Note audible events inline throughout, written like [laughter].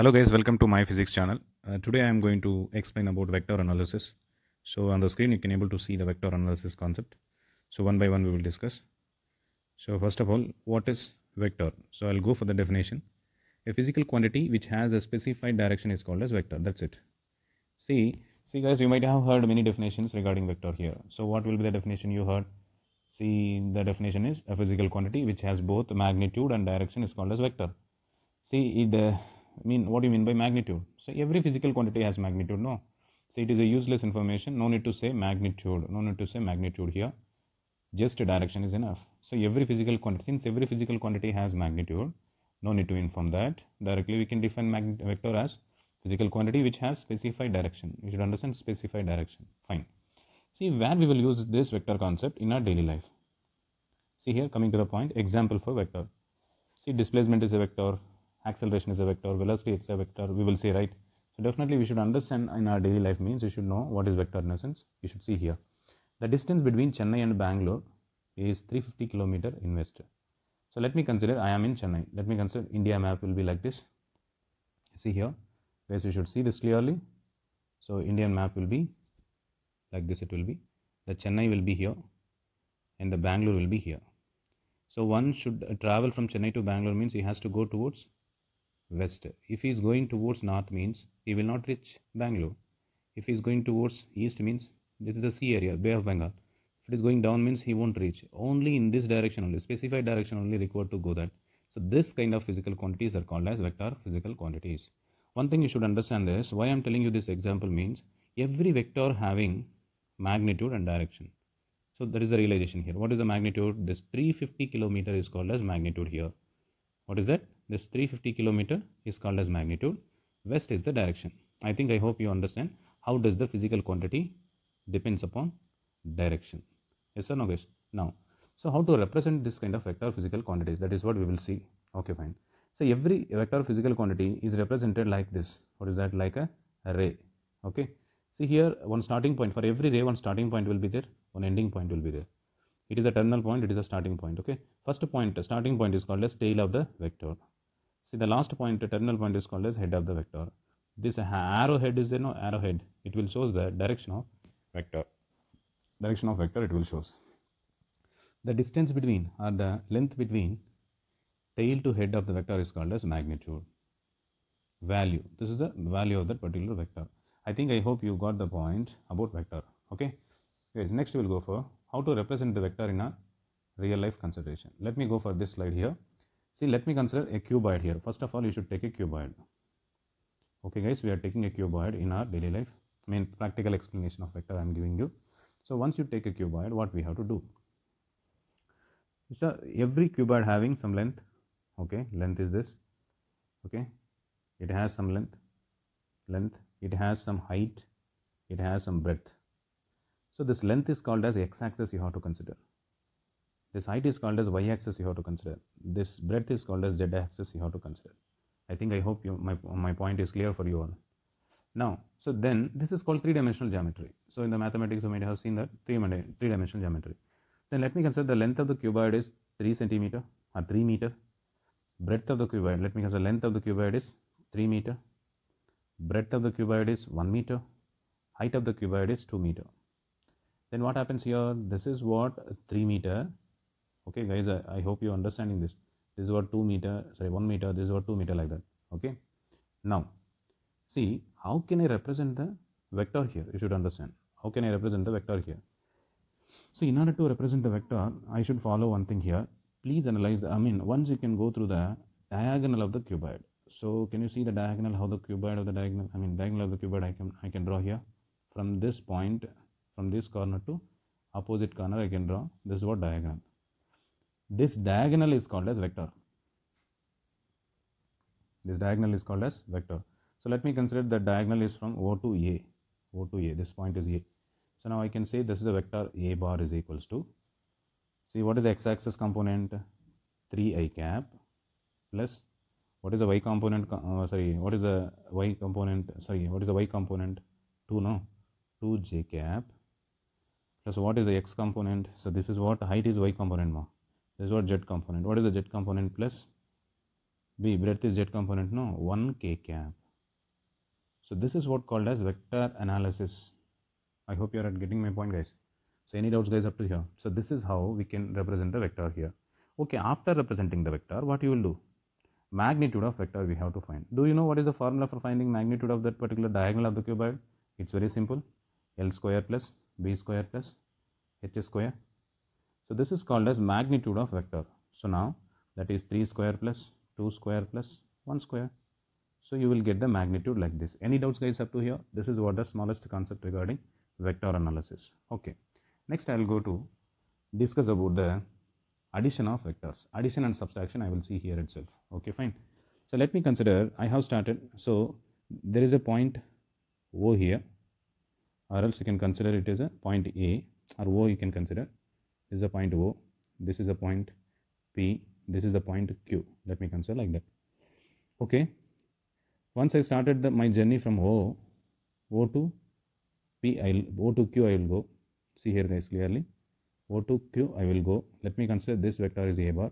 hello guys welcome to my physics channel uh, today i am going to explain about vector analysis so on the screen you can able to see the vector analysis concept so one by one we will discuss so first of all what is vector so i'll go for the definition a physical quantity which has a specified direction is called as vector that's it see see guys you might have heard many definitions regarding vector here so what will be the definition you heard see the definition is a physical quantity which has both magnitude and direction is called as vector see it uh, I mean what do you mean by magnitude so every physical quantity has magnitude no so it is a useless information no need to say magnitude no need to say magnitude here just a direction is enough so every physical quantity since every physical quantity has magnitude no need to inform that directly we can define magnet vector as physical quantity which has specified direction you should understand specified direction fine see where we will use this vector concept in our daily life see here coming to the point example for vector see displacement is a vector acceleration is a vector velocity it's a vector we will see right so definitely we should understand in our daily life means we should know what is vector essence, you should see here the distance between chennai and bangalore is 350 kilometer in west so let me consider i am in chennai let me consider india map will be like this see here Yes, you should see this clearly so indian map will be like this it will be the chennai will be here and the bangalore will be here so one should travel from chennai to bangalore means he has to go towards west. If he is going towards north means he will not reach Bangalore. If he is going towards east means this is the sea area, Bay of Bengal. If it is going down means he won't reach. Only in this direction only, specified direction only required to go that. So this kind of physical quantities are called as vector physical quantities. One thing you should understand is why I am telling you this example means every vector having magnitude and direction. So there is a realization here. What is the magnitude? This 350 kilometer is called as magnitude here. What is that? This 350 kilometer is called as magnitude. West is the direction. I think I hope you understand how does the physical quantity depends upon direction. Yes or no guys? Now, so how to represent this kind of vector physical quantities? That is what we will see. Okay, fine. So every vector physical quantity is represented like this. What is that? Like a ray. Okay. See here one starting point for every ray one starting point will be there, one ending point will be there. It is a terminal point, it is a starting point. Okay. First point, starting point is called as tail of the vector. See the last point, the terminal point is called as head of the vector. This arrowhead is there, no arrowhead. It will shows the direction of vector. Direction of vector it will shows. The distance between or the length between tail to head of the vector is called as magnitude. Value. This is the value of that particular vector. I think I hope you got the point about vector. Okay. Guys, next we'll go for how to represent the vector in a real life consideration. Let me go for this slide here. See, let me consider a cuboid here. First of all, you should take a cuboid. Okay, guys, we are taking a cuboid in our daily life. I mean, practical explanation of vector I am giving you. So, once you take a cuboid, what we have to do? So, every cuboid having some length. Okay, length is this. Okay, it has some length. Length, it has some height, it has some breadth. So, this length is called as x axis you have to consider. This height is called as y-axis you have to consider. This breadth is called as z-axis you have to consider. I think I hope you, my, my point is clear for you all. Now, so then this is called three-dimensional geometry. So in the mathematics you might have seen that three-dimensional geometry. Then let me consider the length of the cuboid is 3 centimeter or 3 meter. Breadth of the cuboid, let me consider length of the cuboid is 3 meter. Breadth of the cuboid is 1 meter. Height of the cuboid is 2 meter. Then what happens here? This is what 3 meter okay guys I, I hope you're understanding this this is what 2 meter sorry 1 meter this is what 2 meter like that okay now see how can I represent the vector here you should understand how can I represent the vector here so in order to represent the vector I should follow one thing here please analyze the, I mean once you can go through the diagonal of the cuboid so can you see the diagonal how the cuboid of the diagonal I mean diagonal of the cuboid I can I can draw here from this point from this corner to opposite corner I can draw this is what diagonal this diagonal is called as vector this diagonal is called as vector so let me consider that diagonal is from o to a o to a this point is a so now i can say this is a vector a bar is equals to see what is the x-axis component 3i cap plus what is the y component uh, sorry what is the y component sorry what is the y component 2 no 2 j cap plus what is the x component so this is what height is y component more this is what z component. What is the z component plus? B breadth is z component. No, 1 k cap. So this is what called as vector analysis. I hope you are getting my point, guys. So any doubts, guys, up to here. So this is how we can represent the vector here. Okay, after representing the vector, what you will do? Magnitude of vector we have to find. Do you know what is the formula for finding magnitude of that particular diagonal of the cuboid? It's very simple. L square plus B square plus H square so this is called as magnitude of vector. So now that is 3 square plus 2 square plus 1 square. So you will get the magnitude like this. Any doubts guys up to here? This is what the smallest concept regarding vector analysis. Okay. Next I will go to discuss about the addition of vectors. Addition and subtraction I will see here itself. Okay fine. So let me consider I have started. So there is a point O here or else you can consider it as a point A or O you can consider is a point O, this is a point P, this is a point Q. Let me consider like that. Okay. Once I started the, my journey from O, O to P, I will, O to Q I will go. See here guys clearly. O to Q I will go. Let me consider this vector is A bar.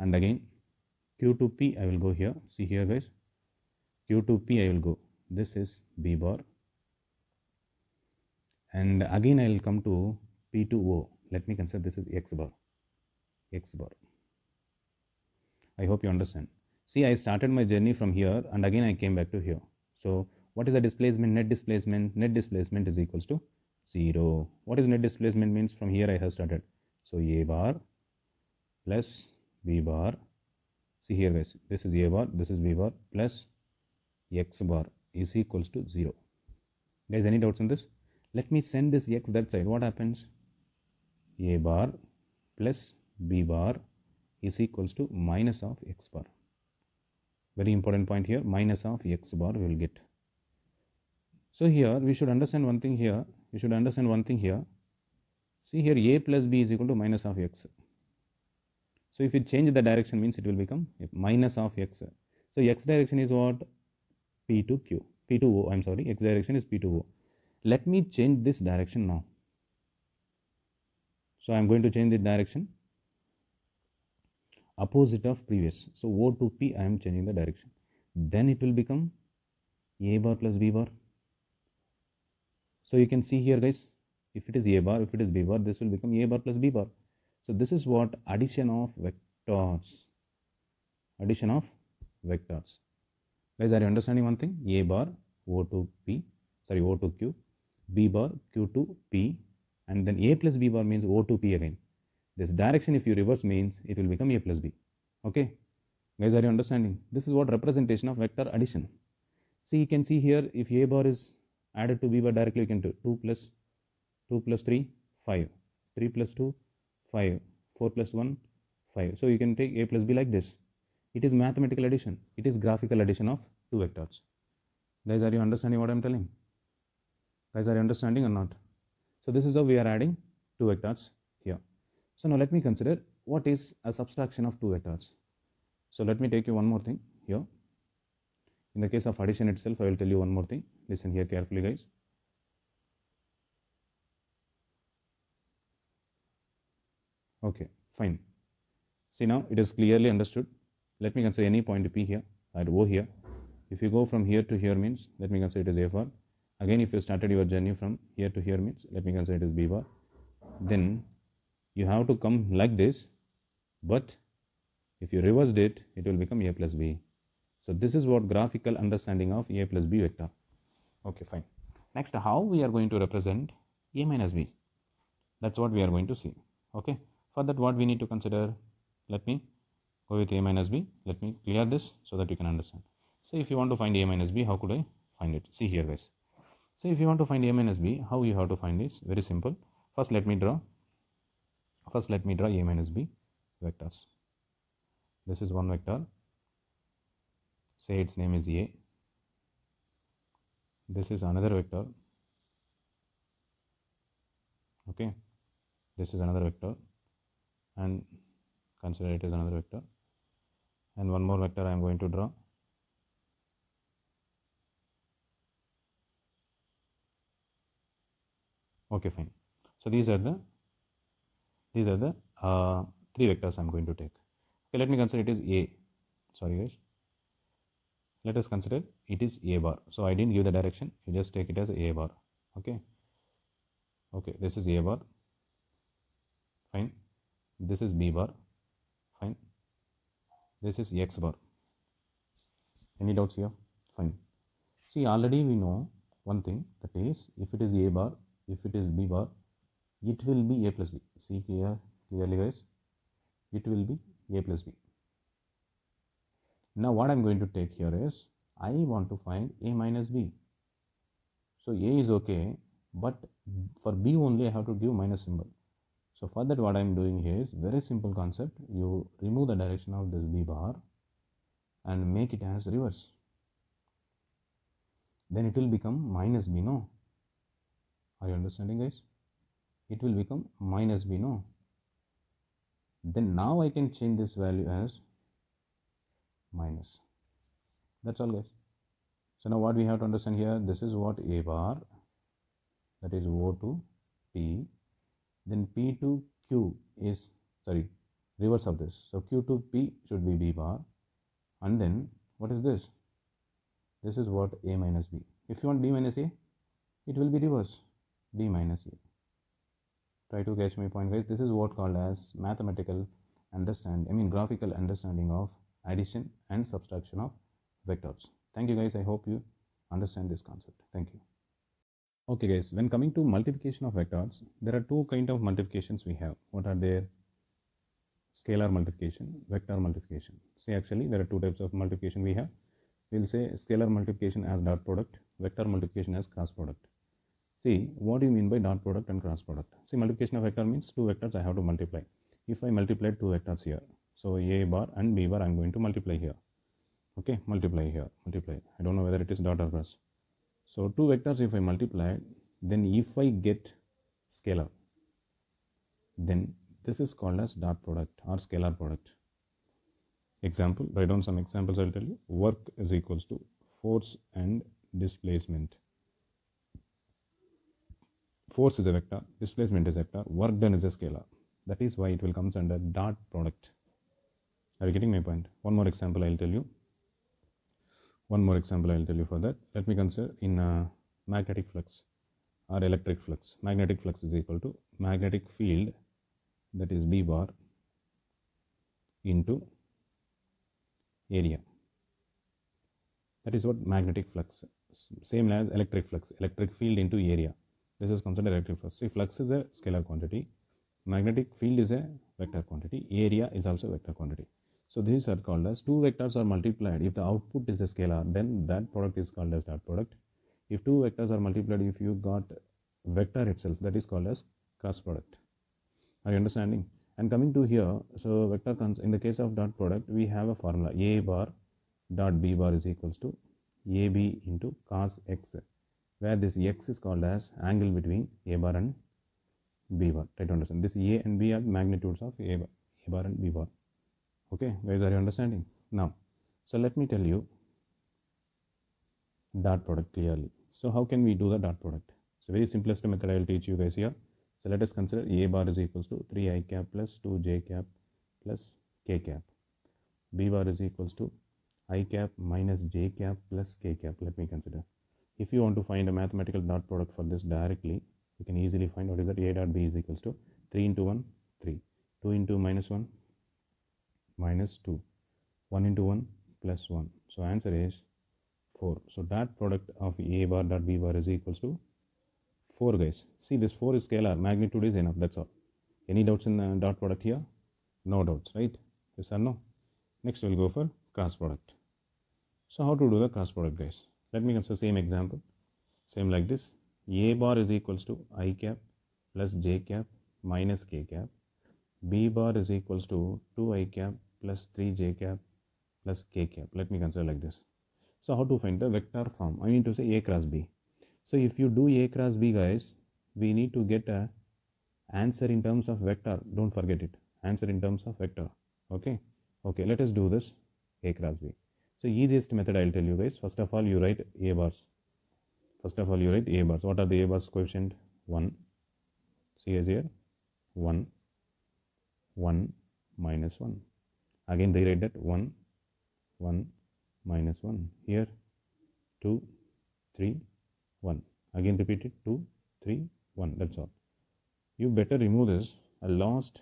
And again, Q to P I will go here. See here guys. Q to P I will go. This is B bar. And again I will come to P to O let me consider this is x bar x bar i hope you understand see i started my journey from here and again i came back to here so what is the displacement net displacement net displacement is equals to 0 what is net displacement means from here i have started so a bar plus b bar see here guys this is a bar this is b bar plus x bar is equals to 0 guys any doubts on this let me send this x that side what happens a bar plus b bar is equals to minus of x bar. Very important point here minus of x bar we will get. So here we should understand one thing here you should understand one thing here see here a plus b is equal to minus of x. So if you change the direction means it will become minus of x. So x direction is what p to q p to o I'm sorry x direction is p to o. Let me change this direction now. So, I am going to change the direction opposite of previous. So, O to P I am changing the direction. Then it will become A bar plus B bar. So, you can see here guys if it is A bar, if it is B bar, this will become A bar plus B bar. So, this is what addition of vectors, addition of vectors. Guys, are you understanding one thing? A bar O to P, sorry O to Q, B bar Q to P, and then a plus b bar means O to P again. This direction if you reverse means it will become a plus b. Okay, guys are you understanding? This is what representation of vector addition. See you can see here if a bar is added to b bar directly you can do 2 plus 2 plus 3 5 3 plus 2 5 4 plus 1 5 so you can take a plus b like this it is mathematical addition it is graphical addition of two vectors guys are you understanding what i'm telling guys are you understanding or not so this is how we are adding two vectors here. So now let me consider what is a subtraction of two vectors. So let me take you one more thing here. In the case of addition itself, I will tell you one more thing. Listen here carefully guys. Okay, fine. See now it is clearly understood. Let me consider any point P here and O here. If you go from here to here means, let me consider it is A a1 again if you started your journey from here to here means let me consider it is b bar then you have to come like this but if you reversed it it will become a plus b so this is what graphical understanding of a plus b vector okay fine next how we are going to represent a minus b that's what we are going to see okay for that what we need to consider let me go with a minus b let me clear this so that you can understand so if you want to find a minus b how could i find it see here guys so if you want to find a minus b, how you have to find this? Very simple. First let me draw. First let me draw a minus b vectors. This is one vector. Say its name is a. This is another vector. Okay. This is another vector. And consider it as another vector. And one more vector I am going to draw. okay fine so these are the these are the uh, three vectors i'm going to take okay let me consider it is a sorry guys let us consider it is a bar so i didn't give the direction you just take it as a bar okay okay this is a bar fine this is b bar fine this is x bar any doubts here fine see already we know one thing that is if it is a bar if it is b bar it will be a plus b see here clearly guys it will be a plus b now what i'm going to take here is i want to find a minus b so a is okay but for b only i have to give minus symbol so for that what i'm doing here is very simple concept you remove the direction of this b bar and make it as reverse then it will become minus b no are you understanding guys it will become minus b no then now i can change this value as minus that's all guys so now what we have to understand here this is what a bar that is o2 p then p to q is sorry reverse of this so q to p should be b bar and then what is this this is what a minus b if you want b minus a it will be reverse b minus a. Try to catch my point guys. This is what called as mathematical understand, I mean graphical understanding of addition and subtraction of vectors. Thank you guys. I hope you understand this concept. Thank you. Okay guys, when coming to multiplication of vectors, there are two kind of multiplications we have. What are there? Scalar multiplication, vector multiplication. See actually there are two types of multiplication we have. We will say scalar multiplication as dot product, vector multiplication as cross product. See, what do you mean by dot product and cross product? See, multiplication of vector means two vectors I have to multiply. If I multiply two vectors here, so A bar and B bar, I'm going to multiply here. Okay, multiply here, multiply. I don't know whether it is dot or cross. So two vectors, if I multiply, then if I get scalar, then this is called as dot product or scalar product. Example, write down some examples, I'll tell you. Work is equals to force and displacement force is a vector, displacement is a vector, work done is a scalar. That is why it will comes under dot product. Are you getting my point? One more example I will tell you. One more example I will tell you for that. Let me consider in uh, magnetic flux or electric flux. Magnetic flux is equal to magnetic field that is B bar into area. That is what magnetic flux, same as electric flux, electric field into area. This is considered electric flux. See, flux is a scalar quantity. Magnetic field is a vector quantity. Area is also a vector quantity. So these are called as two vectors are multiplied. If the output is a scalar, then that product is called as dot product. If two vectors are multiplied, if you got vector itself, that is called as cross product. Are you understanding? And coming to here, so vector cons in the case of dot product, we have a formula a bar dot b bar is equals to ab into cos x where this x is called as angle between a bar and b bar. Try to understand. This a and b are magnitudes of a bar, a bar and b bar. Okay, guys, are you understanding? Now, so let me tell you dot product clearly. So how can we do the dot product? So very simplest method I will teach you guys here. So let us consider a bar is equals to 3i cap plus 2j cap plus k cap. b bar is equals to i cap minus j cap plus k cap. Let me consider if you want to find a mathematical dot product for this directly you can easily find what is that a dot b is equals to 3 into 1 3 2 into minus 1 minus 2 1 into 1 plus 1 so answer is 4 so dot product of a bar dot b bar is equals to 4 guys see this 4 is scalar magnitude is enough that's all any doubts in the dot product here no doubts right yes or no next we'll go for cross product so how to do the cross product guys let me consider same example same like this a bar is equals to i cap plus j cap minus k cap b bar is equals to 2i cap plus 3j cap plus k cap let me consider like this so how to find the vector form i mean to say a cross b so if you do a cross b guys we need to get a answer in terms of vector don't forget it answer in terms of vector okay okay let us do this a cross b so easiest method I'll tell you guys. First of all, you write A bars. First of all, you write A bars. What are the A bars coefficient? 1. See as here 1 1 minus 1. Again they write that 1 1 minus 1. Here 2 3 1. Again repeat it 2 3 1. That's all. You better remove this a last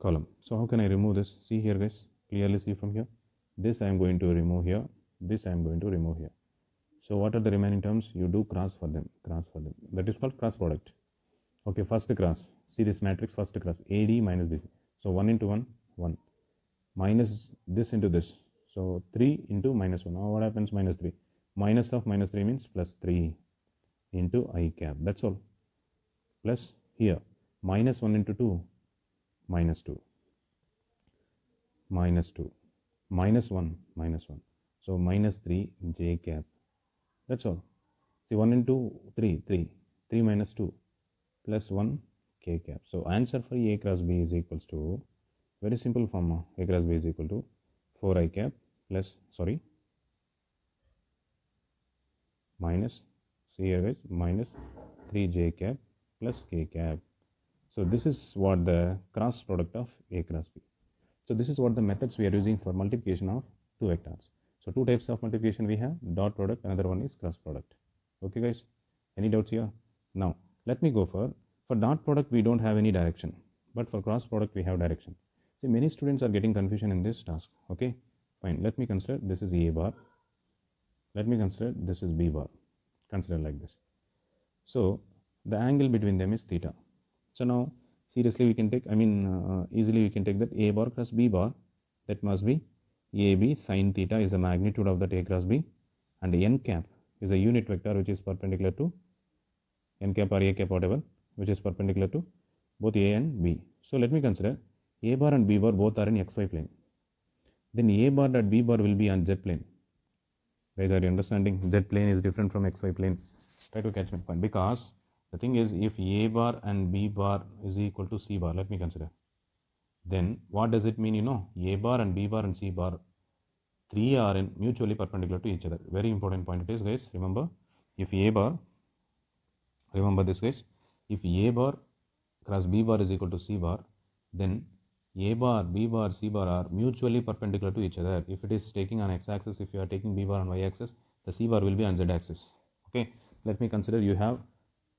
column. So how can I remove this? See here guys. Clearly see from here this I am going to remove here this I am going to remove here so what are the remaining terms you do cross for them cross for them that is called cross product okay first cross see this matrix first cross AD minus BC so 1 into 1 1 minus this into this so 3 into minus 1 now what happens minus 3 minus of minus 3 means plus 3 into i cap that's all plus here minus 1 into 2 minus 2 minus 2 minus 1 minus 1 so minus 3 j cap that's all see 1 into 3 3 3 minus 2 plus 1 k cap so answer for a cross b is equals to very simple form a cross b is equal to 4 i cap plus sorry minus see here is 3 j cap plus k cap so this is what the cross product of a cross b so this is what the methods we are using for multiplication of two vectors. So two types of multiplication we have, dot product, another one is cross product. Okay guys, any doubts here? Now, let me go for, for dot product we don't have any direction, but for cross product we have direction. See, many students are getting confusion in this task, okay? Fine, let me consider this is A bar, let me consider this is B bar, consider like this. So, the angle between them is theta. So now, seriously we can take i mean uh, easily we can take that a bar cross b bar that must be ab sine theta is the magnitude of that a cross b and n cap is a unit vector which is perpendicular to n cap or a cap whatever which is perpendicular to both a and b so let me consider a bar and b bar both are in xy plane then a bar dot b bar will be on z plane guys are you understanding z plane is different from xy plane try to catch my point because the thing is if a bar and b bar is equal to c bar let me consider then what does it mean you know a bar and b bar and c bar 3 are in mutually perpendicular to each other very important point it is guys remember if a bar remember this guys if a bar cross b bar is equal to c bar then a bar b bar c bar are mutually perpendicular to each other if it is taking on x axis if you are taking b bar on y axis the c bar will be on z axis okay let me consider you have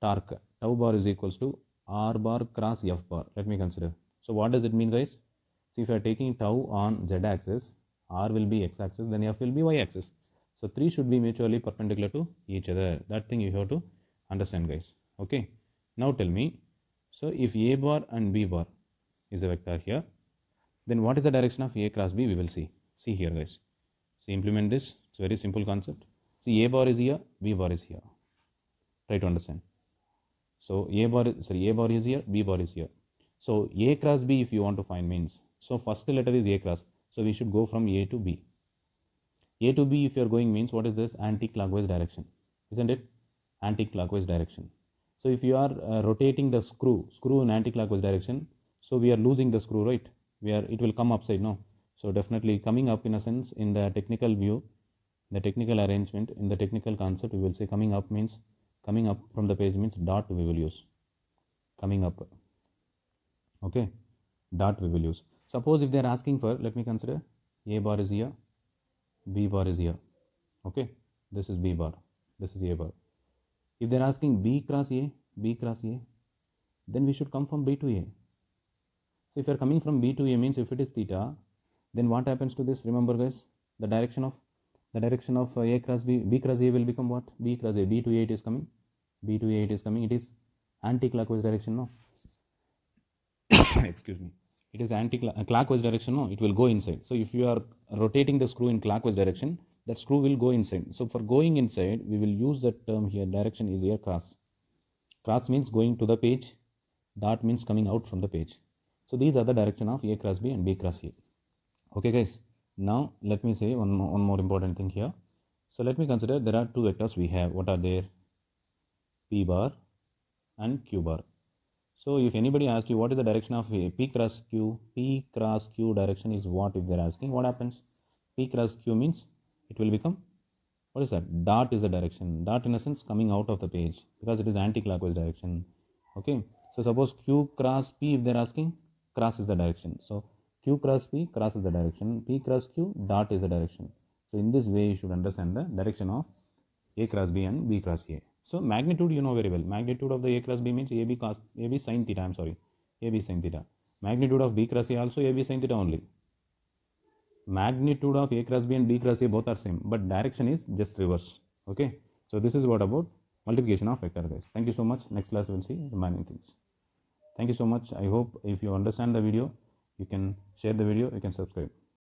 torque tau bar is equals to r bar cross f bar let me consider so what does it mean guys See, if you are taking tau on z axis r will be x axis then f will be y axis so three should be mutually perpendicular to each other that thing you have to understand guys okay now tell me so if a bar and b bar is a vector here then what is the direction of a cross b we will see see here guys see implement this it's a very simple concept see a bar is here b bar is here try to understand so A bar, sorry, A bar is here, B bar is here. So A cross B if you want to find means. So first letter is A cross. So we should go from A to B. A to B if you are going means what is this? Anti-clockwise direction, isn't it? Anti-clockwise direction. So if you are uh, rotating the screw, screw in anti-clockwise direction, so we are losing the screw, right? We are, it will come upside, no? So definitely coming up in a sense in the technical view, the technical arrangement, in the technical concept, we will say coming up means coming up from the page means dot we will use coming up okay dot we will use suppose if they are asking for let me consider a bar is here b bar is here okay this is b bar this is a bar if they are asking b cross a b cross a then we should come from b to a so if you are coming from b to a means if it is theta then what happens to this remember guys the direction of the direction of uh, a cross b b cross a will become what b cross a b to a it is coming b to a it is coming it is anti-clockwise direction no [coughs] excuse me it is anti-clockwise direction no it will go inside so if you are rotating the screw in clockwise direction that screw will go inside so for going inside we will use the term here direction is here cross cross means going to the page dot means coming out from the page so these are the direction of a cross b and b cross a okay guys now let me say one more, one more important thing here so let me consider there are two vectors we have what are there P bar and Q bar. So if anybody asks you what is the direction of P cross Q, P cross Q direction is what if they're asking, what happens? P cross Q means it will become, what is that? Dot is the direction. Dot in a sense coming out of the page because it is anti-clockwise direction. Okay. So suppose Q cross P if they're asking, cross is the direction. So Q cross P, cross is the direction. P cross Q, dot is the direction. So in this way you should understand the direction of A cross B and B cross A. So magnitude you know very well. Magnitude of the A cross B means AB cos AB sin theta. I'm sorry, AB sin theta. Magnitude of B cross A also AB sin theta only. Magnitude of A cross B and B cross A both are same, but direction is just reverse. Okay. So this is what about multiplication of vector guys. Thank you so much. Next class we'll see remaining things. Thank you so much. I hope if you understand the video, you can share the video, you can subscribe.